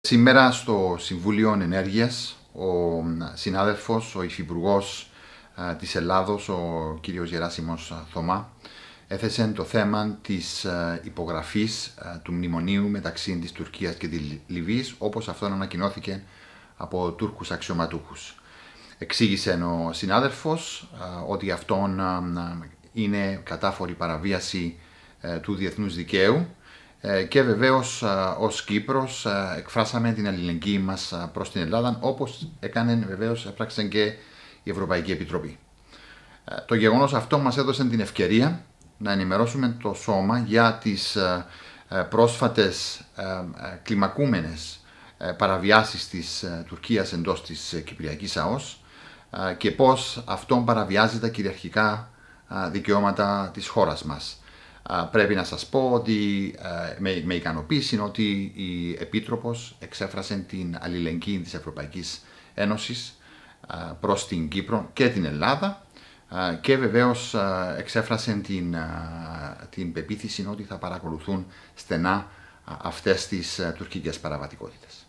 Σήμερα στο Συμβούλιο Ενέργειας ο συνάδελφος, ο Υφυπουργός της Ελλάδος, ο κύριος Γεράσιμος Θωμά, έθεσε το θέμα της υπογραφής του μνημονίου μεταξύ της Τουρκίας και της Λιβύης, όπως αυτόν ανακοινώθηκε από Τούρκους αξιωματούχους. Εξήγησε ο συνάδελφος ότι αυτόν είναι κατάφορη παραβίαση ε, του διεθνούς δικαίου ε, και βεβαίως ε, ως Κύπρος ε, εκφράσαμε την αλληλεγγύη μας προς την Ελλάδα όπως έκανε βεβαίως έπραξαν και η Ευρωπαϊκή Επιτροπή. Το γεγονός αυτό μας έδωσε την ευκαιρία να ενημερώσουμε το σώμα για τις πρόσφατες κλιμακούμενες παραβιάσεις της Τουρκίας εντός της Κυπριακής ΑΟΣ και πώς αυτό παραβιάζει τα κυριαρχικά δικαιώματα της χώρας μας πρέπει να σας πω ότι με, ικανοποίηση ότι η Επίτροπος εξέφρασε την αλληλεγγύη της Ευρωπαϊκής Ένωσης προς την Κύπρο και την Ελλάδα και βεβαίως εξέφρασε την, την πεποίθηση ότι θα παρακολουθούν στενά αυτές τις τουρκικές παραβατικότητες.